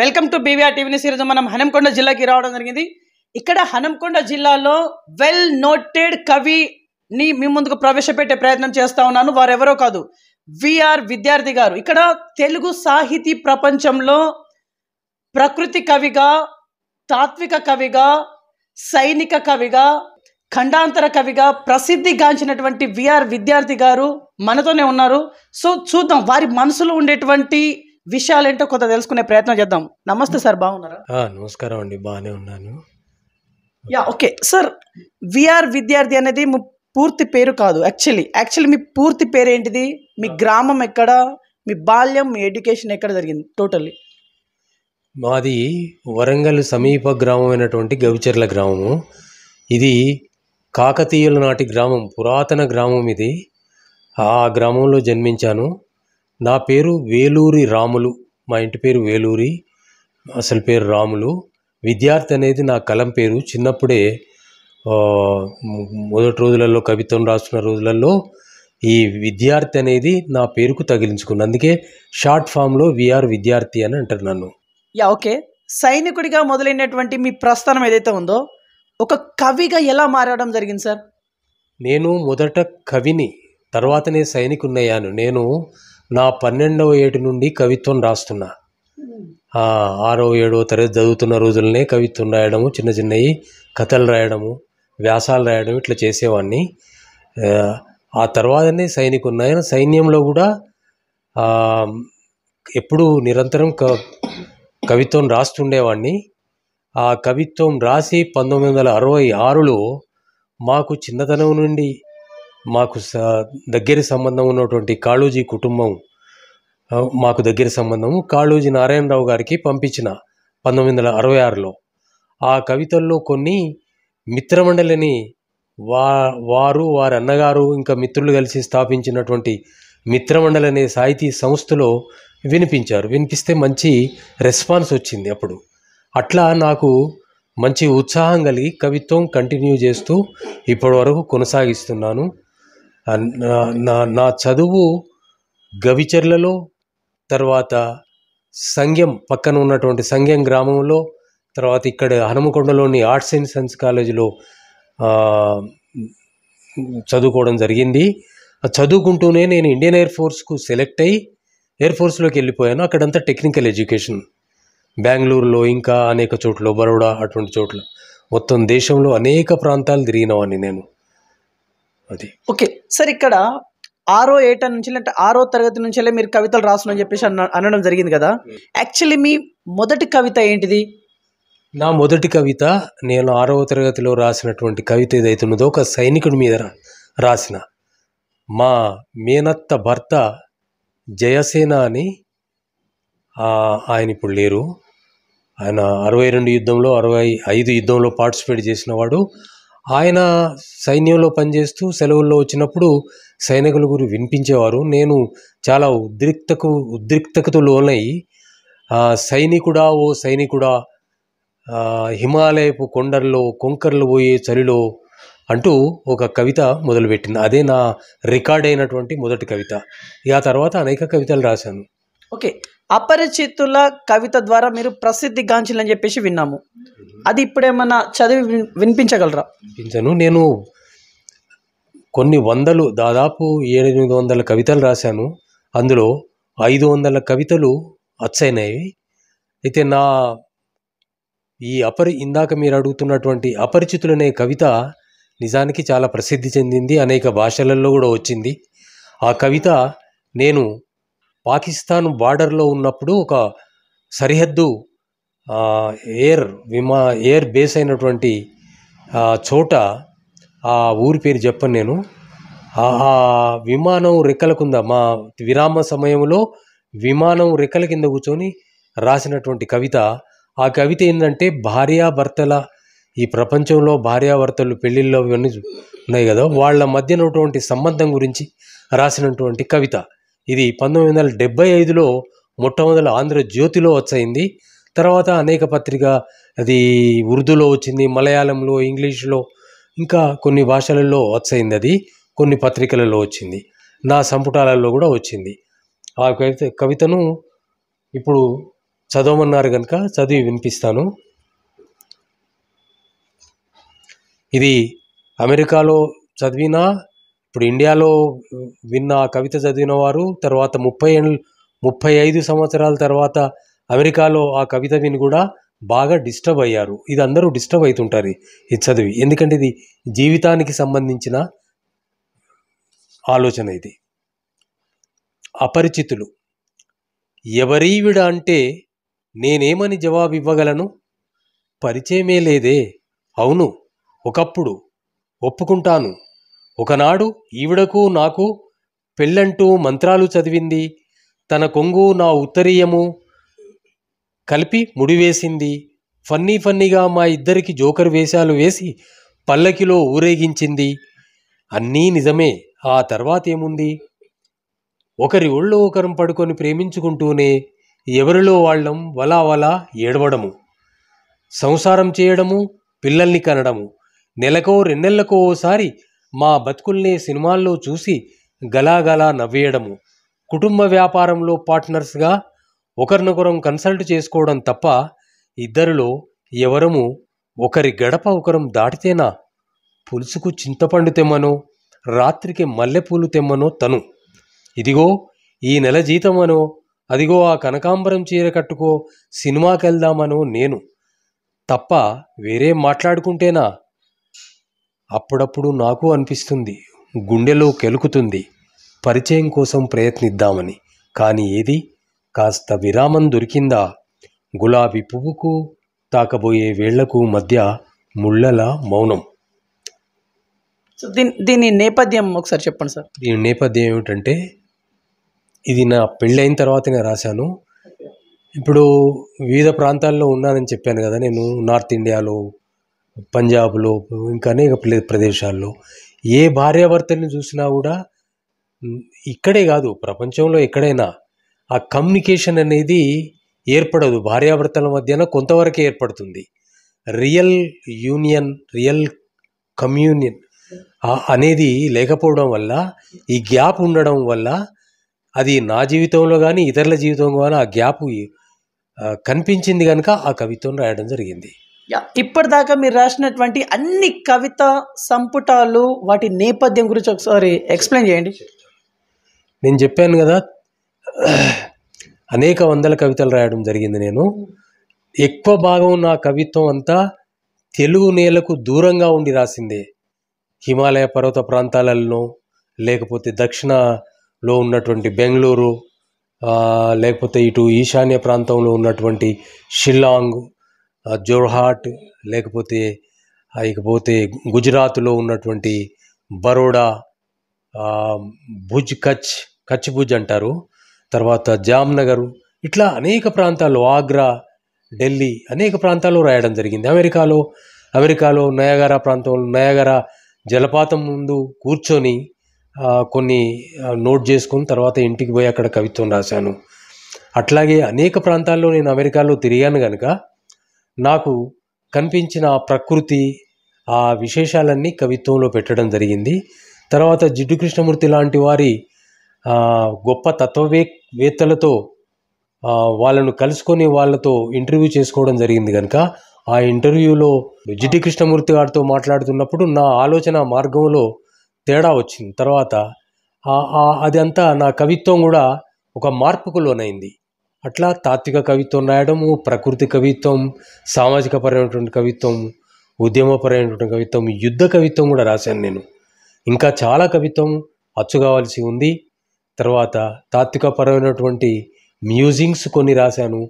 welcome to BVR TV ఈరోజు మనం హనంకొండ జిల్లాకి రావడం జరిగింది ఇక్కడ హనంకొండ జిల్లాలో వెల్ నోటెడ్ కవిని మీ ముందుకు ప్రవేశపెట్టే ప్రయత్నం చేస్తా ఉన్నాను వారెవరో కాదు విఆర్ విద్యార్థి గారు ఇక్కడ తెలుగు సాహితీ ప్రపంచంలో ప్రకృతి కవిగా తాత్విక కవిగా సైనిక కవిగా ఖండాంతర కవిగా ప్రసిద్ధి గాంచినటువంటి విఆర్ విద్యార్థి గారు మనతోనే ఉన్నారు సో చూద్దాం వారి మనసులో ఉండేటువంటి విషయాలు ఏంటో కొంత తెలుసుకునే ప్రయత్నం చేద్దాం నమస్తే సార్ బాగున్నారా నమస్కారం అండి బాగానే ఉన్నాను యా ఓకే సార్ విఆర్ విద్యార్థి అనేది మీ పూర్తి పేరు కాదు యాక్చువల్లీ యాక్చువల్లీ మీ పూర్తి పేరు ఏంటిది మీ గ్రామం ఎక్కడ మీ బాల్యం మీ ఎడ్యుకేషన్ ఎక్కడ జరిగింది టోటల్లీ మాది వరంగల్ సమీప గ్రామం అయినటువంటి గవిచర్ల గ్రామము ఇది కాకతీయుల నాటి గ్రామం పురాతన గ్రామం ఇది ఆ గ్రామంలో జన్మించాను నా పేరు వేలూరి రాములు మా ఇంటి పేరు వేలూరి అసలు పేరు రాములు విద్యార్థి అనేది నా కలం పేరు చిన్నప్పుడే మొదటి రోజులలో కవిత్వం రాసిన రోజులలో ఈ విద్యార్థి అనేది నా పేరుకు తగిలించుకున్నాను అందుకే షార్ట్ ఫామ్లో విఆర్ విద్యార్థి అని అంటారు నన్ను యా ఓకే సైనికుడిగా మొదలైనటువంటి మీ ప్రస్థానం ఏదైతే ఉందో ఒక కవిగా ఎలా మారడం జరిగింది సార్ నేను మొదట కవిని తర్వాతనే సైనికున్నయ్యాను నేను నా పన్నెండవ ఏటి నుండి కవిత్వం రాస్తున్నా ఆరో ఏడో తరగతి చదువుతున్న రోజులనే కవిత్వం రాయడము చిన్న చిన్నవి కథలు రాయడము వ్యాసాలు రాయడం ఇట్లా చేసేవాడిని ఆ తర్వాతనే సైనికు ఆయన సైన్యంలో కూడా ఎప్పుడు నిరంతరం క కవిత్వం రాస్తుండేవాడిని ఆ కవిత్వం రాసి పంతొమ్మిది వందల అరవై ఆరులో మాకు చిన్నతనం నుండి మాకు దగ్గరి సంబంధం ఉన్నటువంటి కాళూజీ కుటుంబం మాకు దగ్గర సంబంధము కాళూజీ నారాయణరావు గారికి పంపించిన పంతొమ్మిది వందల అరవై ఆరులో ఆ కవితల్లో కొన్ని మిత్రమండలిని వా వారు వారి అన్నగారు ఇంకా మిత్రులు కలిసి స్థాపించినటువంటి మిత్రమండలి అనే సాహితీ సంస్థలో వినిపించారు వినిపిస్తే మంచి రెస్పాన్స్ వచ్చింది అప్పుడు అట్లా నాకు మంచి ఉత్సాహం కలిగి కవిత్వం కంటిన్యూ చేస్తూ ఇప్పటి వరకు కొనసాగిస్తున్నాను నా నా చదువు గవిచర్లలో తర్వాత సంఘం పక్కన ఉన్నటువంటి సంఘం గ్రామంలో తర్వాత ఇక్కడ హనుమకొండలోని ఆర్ట్స్ అండ్ సైన్స్ కాలేజీలో చదువుకోవడం జరిగింది చదువుకుంటూనే నేను ఇండియన్ ఎయిర్ ఫోర్స్కు సెలెక్ట్ అయ్యి ఎయిర్ ఫోర్స్లోకి వెళ్ళిపోయాను అక్కడంతా టెక్నికల్ ఎడ్యుకేషన్ బెంగళూరులో ఇంకా అనేక చోట్ల బరోడా అటువంటి చోట్ల మొత్తం దేశంలో అనేక ప్రాంతాలు తిరిగినవాడిని నేను అది ఓకే సార్ ఇక్కడ ఆరో ఏటా నుంచి లేదంటే ఆరో తరగతి నుంచి మీరు కవితలు రాసిన అని చెప్పేసి అనడం జరిగింది కదా యాక్చువల్లీ మీ మొదటి కవిత ఏంటిది నా మొదటి కవిత నేను ఆరవ తరగతిలో రాసినటువంటి కవిత ఏదైతే ఉన్నదో ఒక సైనికుడి మీద రాసిన మా మేనత్త భర్త జయసేన అని ఆయన ఇప్పుడు లేరు ఆయన అరవై రెండు యుద్ధంలో అరవై ఐదు యుద్ధంలో పార్టిసిపేట్ చేసినవాడు ఆయన సైన్యంలో పనిచేస్తూ సెలవుల్లో వచ్చినప్పుడు సైనికుల గురి వినిపించేవారు నేను చాలా ఉద్రిక్తకు ఉద్రిక్తకు లోనై సైనికుడా ఓ సైనికుడా హిమాలయపు కొండల్లో కొంకర్లు పోయే చలిలో అంటూ ఒక కవిత మొదలుపెట్టింది అదే నా రికార్డ్ అయినటువంటి మొదటి కవిత ఆ తర్వాత అనేక కవితలు రాశాను ఓకే అపరిచితుల కవిత ద్వారా మీరు ప్రసిద్ధి గాంచిలని చెప్పేసి విన్నాము అది ఇప్పుడేమన్నా చదివి వినిపించగలరా వినిపించను నేను కొన్ని వందలు దాదాపు ఏడెనిమిది వందల కవితలు రాశాను అందులో ఐదు వందల కవితలు అచ్చైనవి అయితే నా ఈ అపరి ఇందాక మీరు అడుగుతున్నటువంటి అపరిచితులనే కవిత నిజానికి చాలా ప్రసిద్ధి చెందింది అనేక భాషలలో కూడా వచ్చింది ఆ కవిత నేను పాకిస్తాన్ బార్డర్లో ఉన్నప్పుడు ఒక సరిహద్దు ఎయిర్ విమా ఎయిర్ బేస్ అయినటువంటి చోట ఆ ఊరి పేరు చెప్పను నేను ఆ విమానం రెక్కల కింద మా విరామ సమయంలో విమానం రెక్కల కింద కూర్చొని రాసినటువంటి కవిత ఆ కవిత ఏంటంటే భార్యాభర్తల ఈ ప్రపంచంలో భార్యాభర్తలు పెళ్ళిళ్ళు ఇవన్నీ ఉన్నాయి కదా వాళ్ళ మధ్యన ఉన్నటువంటి సంబంధం గురించి రాసినటువంటి కవిత ఇది పంతొమ్మిది వందల డెబ్బై ఐదులో మొట్టమొదటి ఆంధ్రజ్యోతిలో వచ్చయింది తర్వాత అనేక పత్రిక అది ఉర్దూలో వచ్చింది మలయాళంలో ఇంగ్లీష్లో ఇంకా కొన్ని భాషలలో వచ్చయింది అది కొన్ని పత్రికలలో వచ్చింది నా సంపుటాలలో కూడా వచ్చింది ఆ కవిత కవితను ఇప్పుడు చదవమన్నారు కనుక చదివి వినిపిస్తాను ఇది అమెరికాలో చదివినా ఇప్పుడు ఇండియాలో విన్న కవిత చదివిన వారు తర్వాత ముప్పై ఏళ్ళు ముప్పై ఐదు సంవత్సరాల తర్వాత అమెరికాలో ఆ కవిత విని కూడా బాగా డిస్టర్బ్ అయ్యారు ఇది అందరూ డిస్టర్బ్ అవుతుంటారు ఇది చదివి ఎందుకంటే ఇది జీవితానికి సంబంధించిన ఆలోచన ఇది అపరిచితులు ఎవరీవిడ అంటే నేనేమని జవాబు ఇవ్వగలను పరిచయమే లేదే అవును ఒకప్పుడు ఒప్పుకుంటాను ఒకనాడు ఈవిడకు నాకు పెళ్ళంటూ మంత్రాలు చదివింది తన కొంగు నా ఉత్తరీయము కలిపి ముడివేసింది ఫన్నీ ఫన్నీగా మా ఇద్దరికి జోకర్ వేషాలు వేసి పల్లకిలో ఊరేగించింది అన్నీ నిజమే ఆ తర్వాత ఏముంది ఒకరి ఒళ్ళో ఒకరం పడుకొని ప్రేమించుకుంటూనే ఎవరిలో వాళ్ళం వలా వలా ఏడవడము సంసారం చేయడము పిల్లల్ని కనడము నెలకో రెండెళ్లకో ఓసారి మా బతుకుల్ని సినిమాల్లో చూసి గలాగలా నవ్వేయడము కుటుంబ వ్యాపారంలో పార్ట్నర్స్గా ఒకరినొకరం కన్సల్ట్ చేసుకోవడం తప్ప ఇద్దరిలో ఎవరము ఒకరి గడప ఒకరం దాటితేనా పులుసుకు చింతపండు తెమ్మనో రాత్రికి మల్లెపూలు తెమ్మనో తను ఇదిగో ఈ నెల జీతమనో అదిగో ఆ కనకాంబరం చీర కట్టుకో సినిమాకెళ్దామనో నేను తప్ప వేరే మాట్లాడుకుంటేనా అప్పుడప్పుడు నాకు అనిపిస్తుంది గుండెలో కెలుకుతుంది పరిచయం కోసం ప్రయత్నిద్దామని కానీ ఏది కాస్త విరామం దొరికిందా గులాబీ పువ్వుకు తాకబోయే వేళ్లకు మధ్య ముళ్ళల మౌనం దీని దీని నేపథ్యం ఒకసారి చెప్పండి సార్ దీని నేపథ్యం ఏమిటంటే ఇది నా పెళ్ళైన తర్వాతనే రాశాను ఇప్పుడు వివిధ ప్రాంతాల్లో ఉన్నానని చెప్పాను కదా నేను నార్త్ ఇండియాలో పంజాబ్లో ఇంకా అనేక ప్రదేశాల్లో ఏ భార్యాభర్తల్ని చూసినా కూడా ఇక్కడే కాదు ప్రపంచంలో ఎక్కడైనా ఆ కమ్యూనికేషన్ అనేది ఏర్పడదు భార్యాభర్తల మధ్యన కొంతవరకే ఏర్పడుతుంది రియల్ యూనియన్ రియల్ కమ్యూనియన్ అనేది లేకపోవడం వల్ల ఈ గ్యాప్ ఉండడం వల్ల అది నా జీవితంలో కానీ ఇతరుల జీవితంలో కానీ ఆ గ్యాప్ కనిపించింది కనుక ఆ కవిత్వం రాయడం జరిగింది ఇప్పటిదాకా మీరు రాసినటువంటి అన్ని కవిత సంపుటాలు వాటి నేపథ్యం గురించి ఒకసారి ఎక్స్ప్లెయిన్ చేయండి నేను చెప్పాను కదా అనేక వందల కవితలు రాయడం జరిగింది నేను ఎక్కువ భాగం నా కవిత్వం అంతా తెలుగు నేలకు దూరంగా ఉండి రాసిందే హిమాలయ పర్వత ప్రాంతాలలో లేకపోతే దక్షిణలో ఉన్నటువంటి బెంగళూరు లేకపోతే ఇటు ఈశాన్య ప్రాంతంలో ఉన్నటువంటి షిల్లాంగ్ జోర్హాట్ లేకపోతే ఇకపోతే గుజరాత్లో ఉన్నటువంటి బరోడా భుజ్ కచ్ కచ్ భుజ్ అంటారు తర్వాత జామ్నగర్ ఇట్లా అనేక ప్రాంతాలు ఆగ్రా ఢిల్లీ అనేక ప్రాంతాల్లో రాయడం జరిగింది అమెరికాలో అమెరికాలో నయాగరా ప్రాంతంలో నయాగరా జలపాతం ముందు కూర్చొని కొన్ని నోట్ చేసుకుని తర్వాత ఇంటికి పోయి అక్కడ కవిత్వం రాశాను అట్లాగే అనేక ప్రాంతాల్లో నేను అమెరికాలో తిరిగాను కనుక నాకు కనిపించిన ఆ ప్రకృతి ఆ విశేషాలన్నీ కవిత్వంలో పెట్టడం జరిగింది తర్వాత జిడ్డు కృష్ణమూర్తి లాంటి వారి గొప్ప తత్వవే వేత్తలతో వాళ్ళను కలుసుకొని వాళ్ళతో ఇంటర్వ్యూ చేసుకోవడం జరిగింది కనుక ఆ ఇంటర్వ్యూలో జిడ్డు కృష్ణమూర్తి గారితో మాట్లాడుతున్నప్పుడు నా ఆలోచన మార్గంలో తేడా వచ్చింది తర్వాత అది అంతా నా కవిత్వం కూడా ఒక మార్పుకు లోనైంది అట్లా తాత్విక కవిత్వం రాయడము ప్రకృతి కవిత్వం సామాజిక పరమైనటువంటి కవిత్వం ఉద్యమపరమైనటువంటి కవిత్వం యుద్ధ కవిత్వం కూడా రాశాను నేను ఇంకా చాలా కవిత్వం అచ్చు కావాల్సి ఉంది తర్వాత తాత్విక పరమైనటువంటి మ్యూజింగ్స్ కొన్ని రాశాను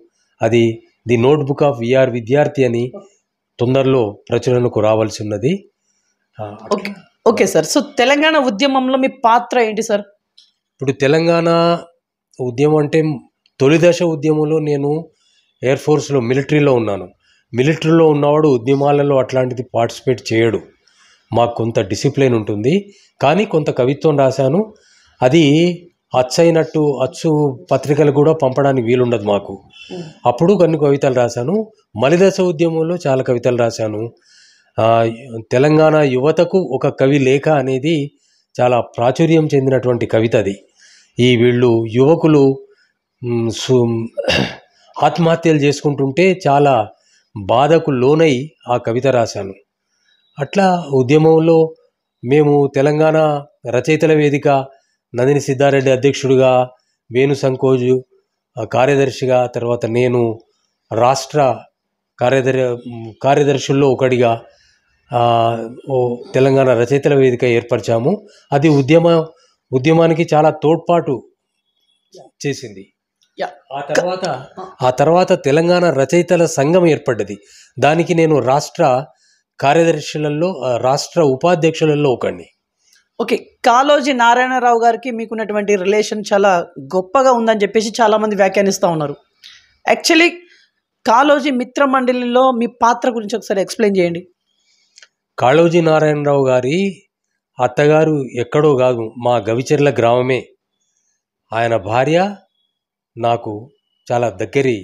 అది ది నోట్బుక్ ఆఫ్ విఆర్ విద్యార్థి అని తొందరలో ప్రచురణకు రావాల్సి ఉన్నది ఓకే సార్ సో తెలంగాణ ఉద్యమంలో మీ పాత్ర ఏంటి సార్ ఇప్పుడు తెలంగాణ ఉద్యమం అంటే తొలిదశ ఉద్యమంలో నేను ఎయిర్ ఫోర్స్లో మిలిటరీలో ఉన్నాను మిలిటరీలో ఉన్నవాడు ఉద్యమాలలో అట్లాంటిది పార్టిసిపేట్ చేయడు మాకు కొంత డిసిప్లిన్ ఉంటుంది కానీ కొంత కవిత్వం రాశాను అది అచ్చైనట్టు అచ్చు పత్రికలు కూడా పంపడానికి వీలుండదు మాకు అప్పుడు కొన్ని కవితలు రాశాను మలిదశ ఉద్యమంలో చాలా కవితలు రాశాను తెలంగాణ యువతకు ఒక కవి లేఖ అనేది చాలా ప్రాచుర్యం చెందినటువంటి కవిత అది ఈ వీళ్ళు యువకులు ఆత్మహత్యలు చేసుకుంటుంటే చాలా బాధకు లోనై ఆ కవిత రాశాను అట్లా ఉద్యమంలో మేము తెలంగాణ రచయితల వేదిక నందిని సిద్ధారెడ్డి అధ్యక్షుడిగా వేణు సంకోజు కార్యదర్శిగా తర్వాత నేను రాష్ట్ర కార్యదర్ కార్యదర్శుల్లో ఒకడిగా తెలంగాణ రచయితల వేదిక ఏర్పరిచాము అది ఉద్యమ ఉద్యమానికి చాలా తోడ్పాటు చేసింది ఆ తర్వాత ఆ తర్వాత తెలంగాణ రచయితల సంఘం ఏర్పడ్డది దానికి నేను రాష్ట్ర కార్యదర్శులలో రాష్ట్ర ఉపాధ్యక్షులలో ఒకడిని ఓకే కాలోజీ నారాయణరావు గారికి మీకున్నటువంటి రిలేషన్ చాలా గొప్పగా ఉందని చెప్పేసి చాలామంది వ్యాఖ్యానిస్తూ ఉన్నారు యాక్చువల్లీ కాలోజీ మిత్ర మండలిలో మీ పాత్ర గురించి ఒకసారి ఎక్స్ప్లెయిన్ చేయండి కాళోజీ నారాయణరావు గారి అత్తగారు ఎక్కడో కాదు మా గవిచెర్ల గ్రామమే ఆయన భార్య నాకు చాలా దగ్గరి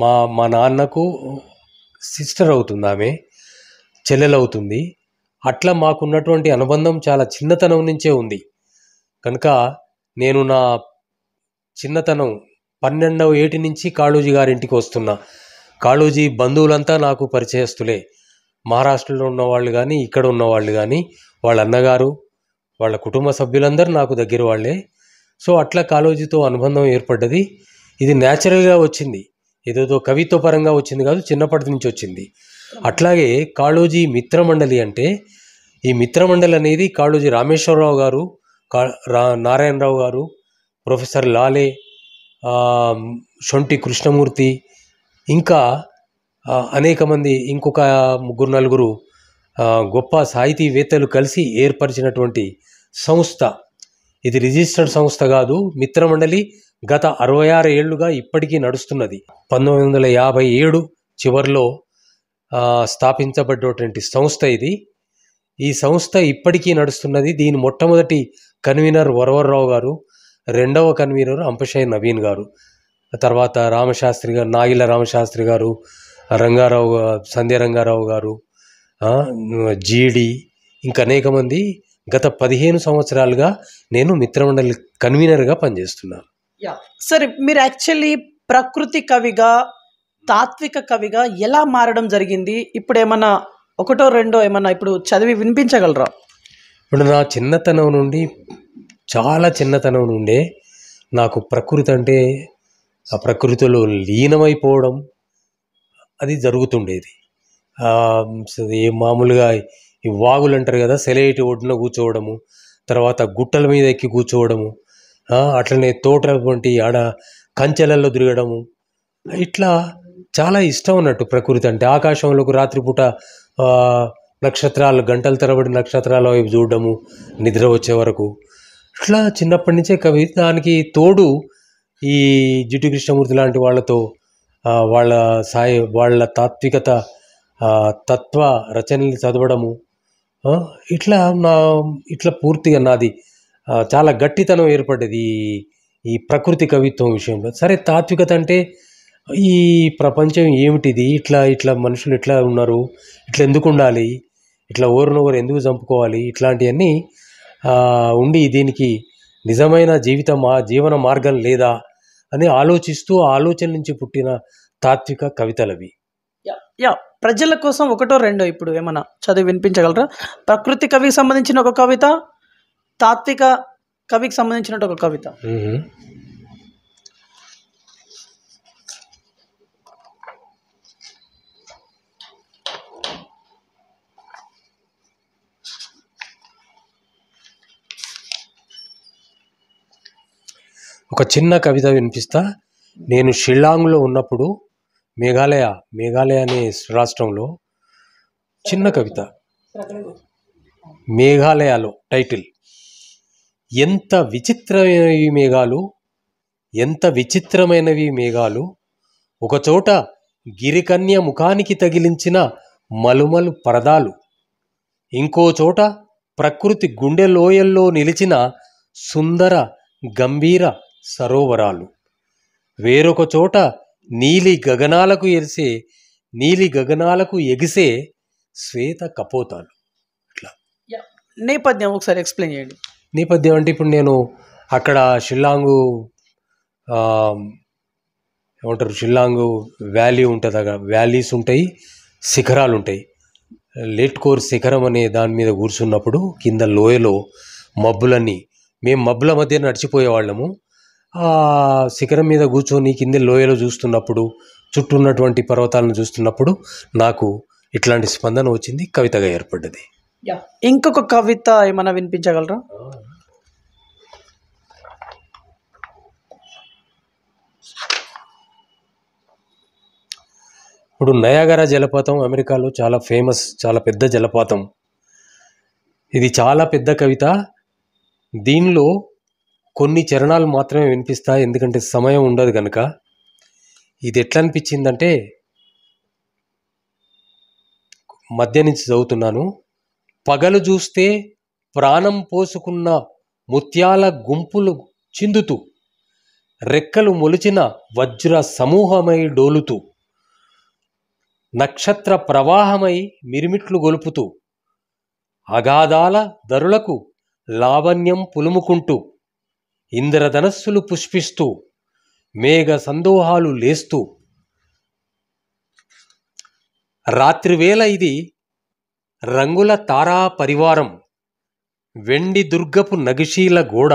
మా మా నాన్నకు సిస్టర్ అవుతుంది ఆమె చెల్లెలవుతుంది అట్లా మాకున్నటువంటి అనుబంధం చాలా చిన్నతనం నుంచే ఉంది కనుక నేను నా చిన్నతనం పన్నెండవ ఏటి నుంచి కాళూజీ గారింటికి వస్తున్నా కాళూజీ బంధువులంతా నాకు పరిచయస్తులే మహారాష్ట్రలో ఉన్నవాళ్ళు కానీ ఇక్కడ ఉన్నవాళ్ళు కానీ వాళ్ళ అన్నగారు వాళ్ళ కుటుంబ సభ్యులందరూ నాకు దగ్గర వాళ్ళే సో అట్లా కాలోజీతో అనుబంధం ఏర్పడ్డది ఇది న్యాచురల్గా వచ్చింది ఏదోదో కవిత్వ పరంగా వచ్చింది కాదు చిన్నప్పటి నుంచి వచ్చింది అట్లాగే కాళోజీ మిత్రమండలి అంటే ఈ మిత్రమండలి అనేది కాళోజీ రామేశ్వరరావు గారు రా నారాయణరావు గారు ప్రొఫెసర్ లాలే షొంటి కృష్ణమూర్తి ఇంకా అనేక మంది ఇంకొక ముగ్గురు నలుగురు గొప్ప సాహితీవేత్తలు కలిసి ఏర్పరిచినటువంటి సంస్థ ఇది రిజిస్టర్డ్ సంస్థ కాదు మిత్రమండలి గత అరవై ఆరు ఏళ్లుగా ఇప్పటికీ నడుస్తున్నది పంతొమ్మిది వందల యాభై ఏడు చివరిలో స్థాపించబడ్డటువంటి సంస్థ ఇది ఈ సంస్థ ఇప్పటికీ నడుస్తున్నది దీని మొట్టమొదటి కన్వీనర్ వరవర్రావు గారు రెండవ కన్వీనర్ అంపశయ్య నవీన్ గారు తర్వాత రామశాస్త్రి గారు నాగిల రామశాస్త్రి గారు రంగారావు సంధ్య రంగారావు గారు జీడి ఇంకా అనేక మంది గత పదిహేను సంవత్సరాలుగా నేను మిత్రమండలి కన్వీనర్గా పనిచేస్తున్నాను సరే మీరు యాక్చువల్లీ ప్రకృతి కవిగా తాత్విక కవిగా ఎలా మారడం జరిగింది ఇప్పుడు ఏమన్నా ఒకటో రెండో ఏమన్నా ఇప్పుడు చదివి వినిపించగలరా ఇప్పుడు నా చిన్నతనం నుండి చాలా చిన్నతనం నుండే నాకు ప్రకృతి అంటే ఆ ప్రకృతిలో లీనమైపోవడం అది జరుగుతుండేది మామూలుగా ఈ వాగులు అంటారు కదా సెలయేటి ఒడ్డున కూర్చోవడము తర్వాత గుట్టల మీద ఎక్కి కూర్చోవడము అట్లనే తోటల వంటి ఆడ కంచెలలో తిరగడము ఇట్లా చాలా ఇష్టం ఉన్నట్టు ప్రకృతి అంటే ఆకాశంలోకి రాత్రిపూట నక్షత్రాలు గంటల తరబడి నక్షత్రాల వైపు చూడడము నిద్ర వచ్చే వరకు ఇట్లా చిన్నప్పటి నుంచే కవి దానికి తోడు ఈ జిడ్డు కృష్ణమూర్తి లాంటి వాళ్ళతో వాళ్ళ సాయి వాళ్ళ తాత్వికత తత్వ రచనలు చదవడము ఇట్లా నా ఇట్లా పూర్తిగా నాది చాలా గట్టితనం ఏర్పడ్డది ఈ ప్రకృతి కవిత్వం విషయంలో సరే తాత్వికత అంటే ఈ ప్రపంచం ఏమిటిది ఇట్లా ఇట్లా మనుషులు ఇట్లా ఉన్నారు ఇట్లా ఎందుకు ఉండాలి ఇట్లా ఓరినోరు ఎందుకు చంపుకోవాలి ఇట్లాంటివన్నీ ఉండి దీనికి నిజమైన జీవిత మా జీవన మార్గం లేదా అని ఆలోచిస్తూ ఆలోచన నుంచి పుట్టిన తాత్విక కవితలవి యా ప్రజల కోసం ఒకటో రెండో ఇప్పుడు ఏమన్నా చదివి వినిపించగలరా ప్రకృతి కవికి సంబంధించిన ఒక కవిత తాత్విక కవికి సంబంధించిన ఒక కవిత ఒక చిన్న కవిత వినిపిస్తా నేను షిల్లాంగ్లో ఉన్నప్పుడు మేఘాలయ మేఘాలయ అనే రాష్ట్రంలో చిన్న కవిత మేఘాలయలో టైటిల్ ఎంత విచిత్రమైనవి మేఘాలు ఎంత విచిత్రమైనవి మేఘాలు ఒకచోట గిరికన్య ముఖానికి తగిలించిన మలుమలు పరదాలు ఇంకో చోట ప్రకృతి గుండె లోయల్లో నిలిచిన సుందర గంభీర సరోవరాలు వేరొక చోట నీలి గగనాలకు ఎరిసే నీలి గగనాలకు ఎగిసే శ్వేత కపోతాలు అట్లా నేపథ్యం ఒకసారి ఎక్స్ప్లెయిన్ చేయండి నేపథ్యం అంటే ఇప్పుడు నేను అక్కడ షిల్లాంగు ఏమంటారు షిల్లాంగు వ్యాలీ ఉంటుంది అక్కడ వ్యాలీస్ ఉంటాయి శిఖరాలు ఉంటాయి లేట్ కోర్ శిఖరం అనే దాని మీద కూర్చున్నప్పుడు కింద లోయలో మబ్బులన్నీ మేము మబ్బుల మధ్య నడిచిపోయేవాళ్ళము శిఖరం మీద కూర్చొని కింద లోయలో చూస్తున్నప్పుడు చుట్టూ ఉన్నటువంటి పర్వతాలను చూస్తున్నప్పుడు నాకు ఇట్లాంటి స్పందన వచ్చింది కవితగా ఏర్పడ్డది ఇంకొక కవిత ఏమైనా వినిపించగలరా ఇప్పుడు నయాగరా జలపాతం అమెరికాలో చాలా ఫేమస్ చాలా పెద్ద జలపాతం ఇది చాలా పెద్ద కవిత దీనిలో కొన్ని చరణాలు మాత్రమే వినిపిస్తాయి ఎందుకంటే సమయం ఉండదు కనుక ఇది ఎట్లా అనిపించిందంటే మధ్య నుంచి చదువుతున్నాను పగలు చూస్తే ప్రాణం పోసుకున్న ముత్యాల గుంపులు చిందుతూ రెక్కలు మొలిచిన వజ్ర సమూహమై డోలుతూ నక్షత్ర ప్రవాహమై మిరిమిట్లు గొలుపుతూ అగాధాల ధరులకు లావణ్యం పులుముకుంటూ ఇంద్రధనస్సులు పుష్పిస్తూ మేఘ సందోహాలు లేస్తూ రాత్రివేళ ఇది రంగుల తారా పరివారం వెండి దుర్గపు నగిషీల గోడ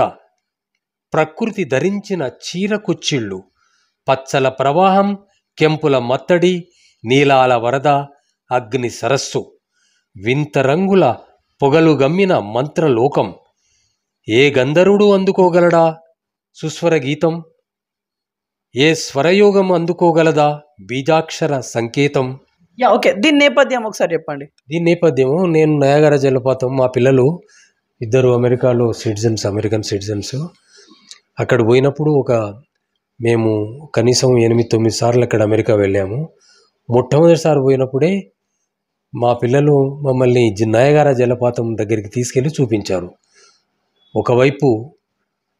ప్రకృతి ధరించిన చీరకుచ్చిళ్ళు పచ్చల ప్రవాహం కెంపుల మత్తడి నీలాల వరద అగ్ని సరస్సు వింత రంగుల పొగలు గమ్మిన మంత్రలోకం ఏ గంధర్వుడు అందుకోగలడా సుస్వర గీతం ఏ స్వరయోగం అందుకోగలదా బీజాక్షర సంకేతం ఓకే దీని నేపథ్యం ఒకసారి చెప్పండి దీని నేపథ్యము నేను నయాగర జలపాతం మా పిల్లలు ఇద్దరు అమెరికాలో సిటిజన్స్ అమెరికన్ సిటిజన్స్ అక్కడ పోయినప్పుడు ఒక మేము కనీసం ఎనిమిది తొమ్మిది సార్లు అక్కడ అమెరికా వెళ్ళాము మొట్టమొదటిసారి పోయినప్పుడే మా పిల్లలు మమ్మల్ని నయగార జలపాతం దగ్గరికి తీసుకెళ్ళి చూపించారు ఒకవైపు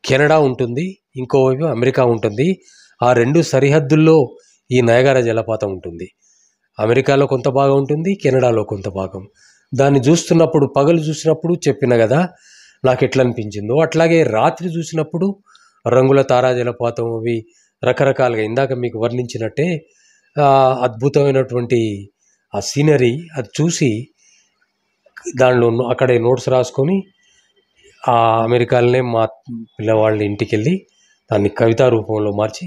కెనడా ఉంటుంది ఇంకోవైపు అమెరికా ఉంటుంది ఆ రెండు సరిహద్దుల్లో ఈ నయగార జలపాతం ఉంటుంది అమెరికాలో కొంత భాగం ఉంటుంది కెనడాలో కొంత భాగం దాన్ని చూస్తున్నప్పుడు పగలు చూసినప్పుడు చెప్పిన కదా నాకు ఎట్లా అనిపించిందో అట్లాగే రాత్రి చూసినప్పుడు రంగుల తారా జలపాతం అవి రకరకాలుగా ఇందాక మీకు వర్ణించినట్టే అద్భుతమైనటువంటి ఆ సీనరీ అది చూసి దానిలో అక్కడే నోట్స్ రాసుకొని ఆ అమెరికాలనే మా పిల్లవాళ్ళ ఇంటికి వెళ్ళి దాన్ని కవితా రూపంలో మార్చి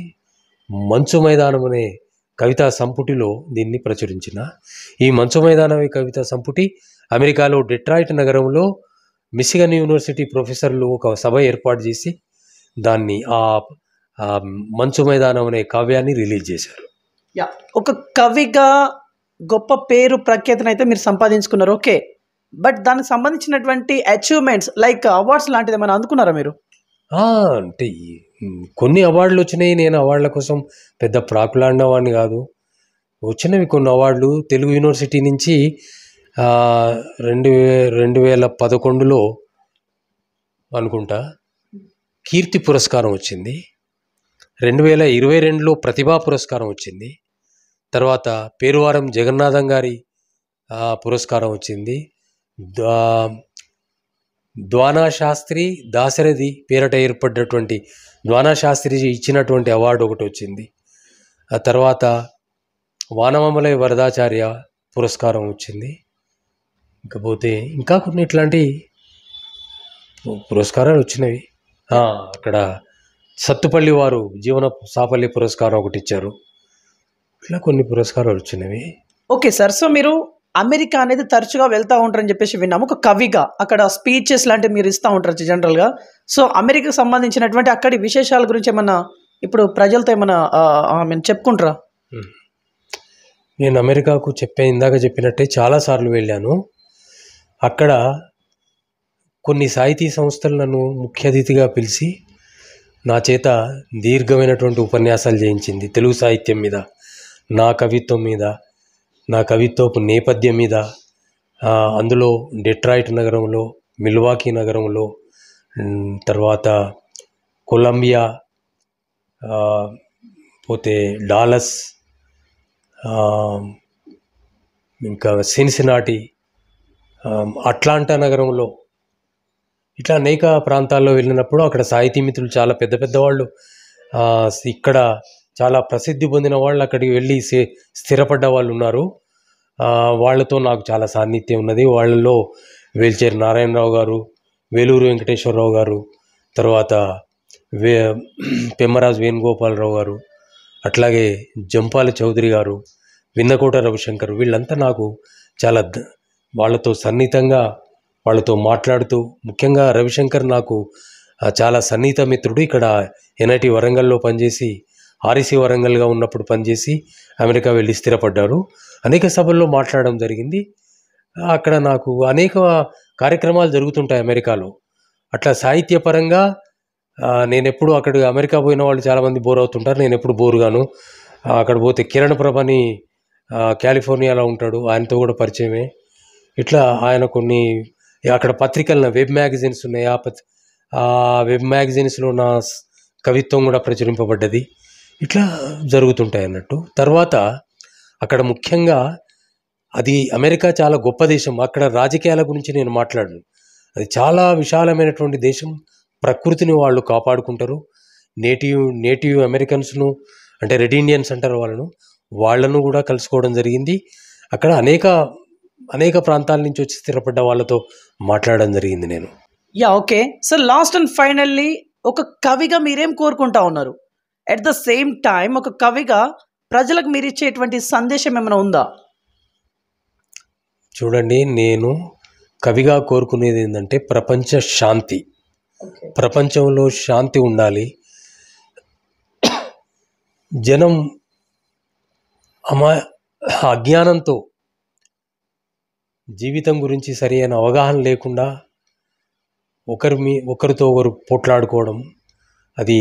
మంచు మైదానం అనే కవితా సంపుటిలో దీన్ని ప్రచురించిన ఈ మంచు మైదానం కవితా సంపుటి అమెరికాలో డెట్రాయిట్ నగరంలో మిసిగన్ యూనివర్సిటీ ప్రొఫెసర్లు ఒక సభ ఏర్పాటు చేసి దాన్ని ఆ మంచు మైదానం అనే కావ్యాన్ని రిలీజ్ చేశారు ఒక కవిగా గొప్ప పేరు ప్రఖ్యాతనైతే అయితే మీరు సంపాదించుకున్నారు ఓకే బట్ దానికి సంబంధించినటువంటి అచీవ్మెంట్స్ లైక్ అవార్డ్స్ లాంటిది ఏమైనా అందుకున్నారా మీరు అంటే కొన్ని అవార్డులు వచ్చినాయి నేను అవార్డుల కోసం పెద్ద వాడిని కాదు వచ్చినవి కొన్ని అవార్డులు తెలుగు యూనివర్సిటీ నుంచి రెండు రెండు వేల పదకొండులో అనుకుంటా కీర్తి పురస్కారం వచ్చింది రెండు వేల ఇరవై రెండులో ప్రతిభా పురస్కారం వచ్చింది తర్వాత పేరువారం జగన్నాథం గారి పురస్కారం వచ్చింది శాస్త్రి దాశరథి పేరట ఏర్పడినటువంటి ద్వానాశాస్త్రిజీ ఇచ్చినటువంటి అవార్డు ఒకటి వచ్చింది ఆ తర్వాత వానమమలయ వరదాచార్య పురస్కారం వచ్చింది ఇకపోతే ఇంకా కొన్ని ఇట్లాంటి పురస్కారాలు వచ్చినవి అక్కడ సత్తుపల్లి వారు జీవన సాఫల్య పురస్కారం ఒకటి ఇచ్చారు ఇట్లా కొన్ని పురస్కారాలు వచ్చినవి ఓకే సార్ సో మీరు అమెరికా అనేది తరచుగా వెళ్తూ ఉంటారని చెప్పేసి విన్నాము ఒక కవిగా అక్కడ స్పీచెస్ లాంటివి మీరు ఇస్తూ ఉంటారు జనరల్గా సో అమెరికాకు సంబంధించినటువంటి అక్కడి విశేషాల గురించి ఏమన్నా ఇప్పుడు ప్రజలతో ఏమన్నా మేము చెప్పుకుంటారా నేను అమెరికాకు చెప్పే ఇందాక చెప్పినట్టే చాలాసార్లు వెళ్ళాను అక్కడ కొన్ని సాహితీ సంస్థలు నన్ను ముఖ్య అతిథిగా పిలిచి నా చేత దీర్ఘమైనటువంటి ఉపన్యాసాలు చేయించింది తెలుగు సాహిత్యం మీద నా కవిత్వం మీద నా కవిత్వపు నేపథ్యం మీద అందులో డెట్రాయిట్ నగరంలో మిల్వాకీ నగరంలో తర్వాత కొలంబియా పోతే డాలస్ ఇంకా సిన్సినాటి అట్లాంటా నగరంలో ఇట్లా అనేక ప్రాంతాల్లో వెళ్ళినప్పుడు అక్కడ సాహితీ మిత్రులు చాలా పెద్ద పెద్ద వాళ్ళు ఇక్కడ చాలా ప్రసిద్ధి పొందిన వాళ్ళు అక్కడికి వెళ్ళి స్థిరపడ్డ వాళ్ళు ఉన్నారు వాళ్ళతో నాకు చాలా సాన్నిధ్యం ఉన్నది వాళ్ళలో వేల్చేరి నారాయణరావు గారు వేలూరు వెంకటేశ్వరరావు గారు తర్వాత వే పెమ్మరాజు వేణుగోపాలరావు గారు అట్లాగే జంపాల చౌదరి గారు విన్నకోట రవిశంకర్ వీళ్ళంతా నాకు చాలా వాళ్ళతో సన్నిహితంగా వాళ్ళతో మాట్లాడుతూ ముఖ్యంగా రవిశంకర్ నాకు చాలా సన్నిహిత మిత్రుడు ఇక్కడ ఎన్ఐటి వరంగల్లో పనిచేసి ఆర్ఈసి వరంగల్గా ఉన్నప్పుడు పనిచేసి అమెరికా వెళ్ళి స్థిరపడ్డారు అనేక సభల్లో మాట్లాడడం జరిగింది అక్కడ నాకు అనేక కార్యక్రమాలు జరుగుతుంటాయి అమెరికాలో అట్లా సాహిత్యపరంగా నేను ఎప్పుడు అక్కడ అమెరికా పోయిన వాళ్ళు చాలామంది బోర్ అవుతుంటారు నేను ఎప్పుడు బోరుగాను అక్కడ పోతే కిరణ్ ప్రభని కాలిఫోర్నియాలో ఉంటాడు ఆయనతో కూడా పరిచయమే ఇట్లా ఆయన కొన్ని అక్కడ పత్రికలను వెబ్ మ్యాగజైన్స్ ఉన్నాయి ఆ వెబ్ మ్యాగజైన్స్లో నా కవిత్వం కూడా ప్రచురింపబడ్డది ఇట్లా జరుగుతుంటాయి అన్నట్టు తర్వాత అక్కడ ముఖ్యంగా అది అమెరికా చాలా గొప్ప దేశం అక్కడ రాజకీయాల గురించి నేను మాట్లాడను అది చాలా విశాలమైనటువంటి దేశం ప్రకృతిని వాళ్ళు కాపాడుకుంటారు నేటివ్ నేటివ్ అమెరికన్స్ను అంటే రెడ్ ఇండియన్స్ అంటారు వాళ్ళను వాళ్ళను కూడా కలుసుకోవడం జరిగింది అక్కడ అనేక అనేక ప్రాంతాల నుంచి వచ్చి స్థిరపడ్డ వాళ్ళతో మాట్లాడడం జరిగింది నేను yeah okay sir last and finally ఒక కవిగా మీరేం కోరుకుంటా ఉన్నారు ఎట్ ద సేమ్ టైం ఒక కవిగా ప్రజలకు మీరు ఇచ్చేటువంటి సందేశం ఏమైనా ఉందా చూడండి నేను కవిగా కోరుకునేది ఏంటంటే ప్రపంచ శాంతి ప్రపంచంలో శాంతి ఉండాలి జనం అమా అజ్ఞానంతో జీవితం గురించి సరి అయిన అవగాహన లేకుండా ఒకరి మీ ఒకరితో ఒకరు పోట్లాడుకోవడం అది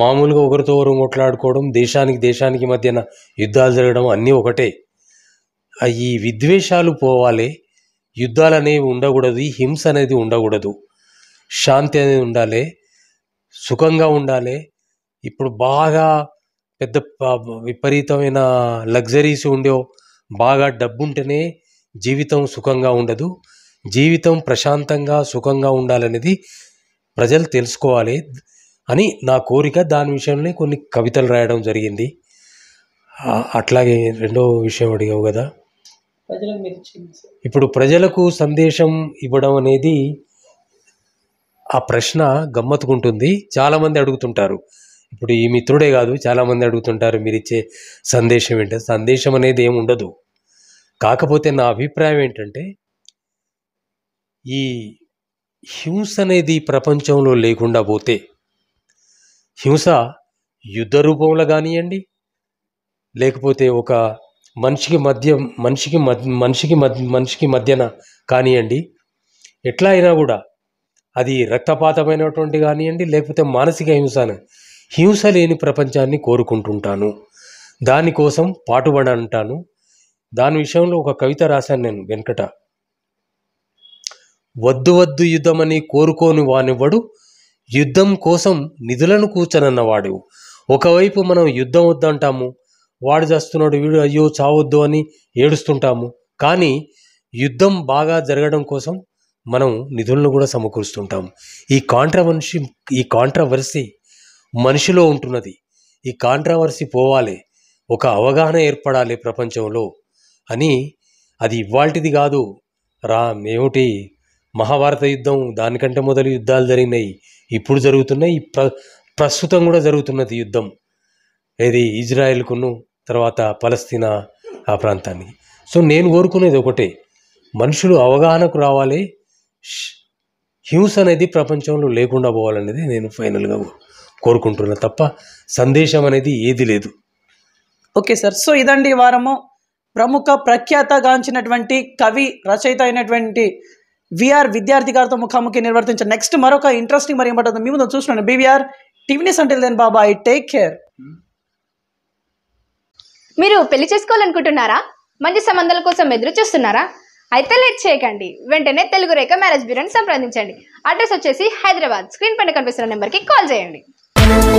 మామూలుగా ఒకరితో ఒకరు కొట్లాడుకోవడం దేశానికి దేశానికి మధ్యన యుద్ధాలు జరగడం అన్నీ ఒకటే ఈ విద్వేషాలు పోవాలి యుద్ధాలు అనేవి ఉండకూడదు హింస అనేది ఉండకూడదు శాంతి అనేది ఉండాలి సుఖంగా ఉండాలి ఇప్పుడు బాగా పెద్ద విపరీతమైన లగ్జరీస్ ఉండే బాగా డబ్బుంటేనే జీవితం సుఖంగా ఉండదు జీవితం ప్రశాంతంగా సుఖంగా ఉండాలనేది ప్రజలు తెలుసుకోవాలి అని నా కోరిక దాని విషయంలో కొన్ని కవితలు రాయడం జరిగింది అట్లాగే రెండో విషయం అడిగావు కదా ఇప్పుడు ప్రజలకు సందేశం ఇవ్వడం అనేది ఆ ప్రశ్న గమ్మత్తుకుంటుంది చాలామంది అడుగుతుంటారు ఇప్పుడు ఈ మిత్రుడే కాదు చాలామంది అడుగుతుంటారు మీరు ఇచ్చే సందేశం ఏంటి సందేశం అనేది ఏమి ఉండదు కాకపోతే నా అభిప్రాయం ఏంటంటే ఈ హ్యూస్ అనేది ప్రపంచంలో లేకుండా పోతే హింస యుద్ధ రూపంలో కానివ్వండి లేకపోతే ఒక మనిషికి మధ్య మనిషికి మనిషికి మనిషికి మధ్యన కానివ్వండి ఎట్లా అయినా కూడా అది రక్తపాతమైనటువంటి కానివ్వండి లేకపోతే మానసిక హింస హింస లేని ప్రపంచాన్ని కోరుకుంటుంటాను దానికోసం పాటుపడ అంటాను దాని విషయంలో ఒక కవిత రాశాను నేను వెనకట వద్దు వద్దు యుద్ధమని కోరుకోని వానివ్వడు యుద్ధం కోసం నిధులను కూర్చనన్నవాడు ఒకవైపు మనం యుద్ధం వద్దంటాము వాడు చేస్తున్నాడు వీడు అయ్యో చావద్దు అని ఏడుస్తుంటాము కానీ యుద్ధం బాగా జరగడం కోసం మనం నిధులను కూడా సమకూరుస్తుంటాము ఈ కాంట్రవర్షి ఈ కాంట్రవర్సీ మనిషిలో ఉంటున్నది ఈ కాంట్రవర్సీ పోవాలి ఒక అవగాహన ఏర్పడాలి ప్రపంచంలో అని అది ఇవాల్టిది కాదు రా ఏమిటి మహాభారత యుద్ధం దానికంటే మొదలు యుద్ధాలు జరిగినాయి ఇప్పుడు జరుగుతున్నాయి ప్ర ప్రస్తుతం కూడా జరుగుతున్నది యుద్ధం ఏది ఇజ్రాయెల్కును తర్వాత పలస్తీనా ఆ ప్రాంతానికి సో నేను కోరుకునేది ఒకటే మనుషులు అవగాహనకు రావాలి హ్యూస్ అనేది ప్రపంచంలో లేకుండా పోవాలనేది నేను ఫైనల్గా కోరుకుంటున్నా తప్ప సందేశం అనేది ఏది లేదు ఓకే సార్ సో ఇదండి వారము ప్రముఖ ప్రఖ్యాతగాంచినటువంటి కవి రచయిత అయినటువంటి విఆర్ విద్యార్థి గారితో ముఖాముఖి నిర్వర్తించిన నెక్స్ట్ మరొక ఇంట్రెస్టింగ్ మరి ఏమంటుంది మీ ముందు చూస్తున్నాను బీవీఆర్ టీవీని సంటిల్ దెన్ బాబాయ్ టేక్ కేర్ మీరు పెళ్లి చేసుకోవాలనుకుంటున్నారా మంచి సంబంధాల కోసం ఎదురు చూస్తున్నారా అయితే లేట్ చేయకండి వెంటనే తెలుగు రేఖ మ్యారేజ్ బ్యూరోని సంప్రదించండి అడ్రస్ వచ్చేసి హైదరాబాద్ స్క్రీన్ పైన కనిపిస్తున్న నెంబర్కి కాల్ చేయండి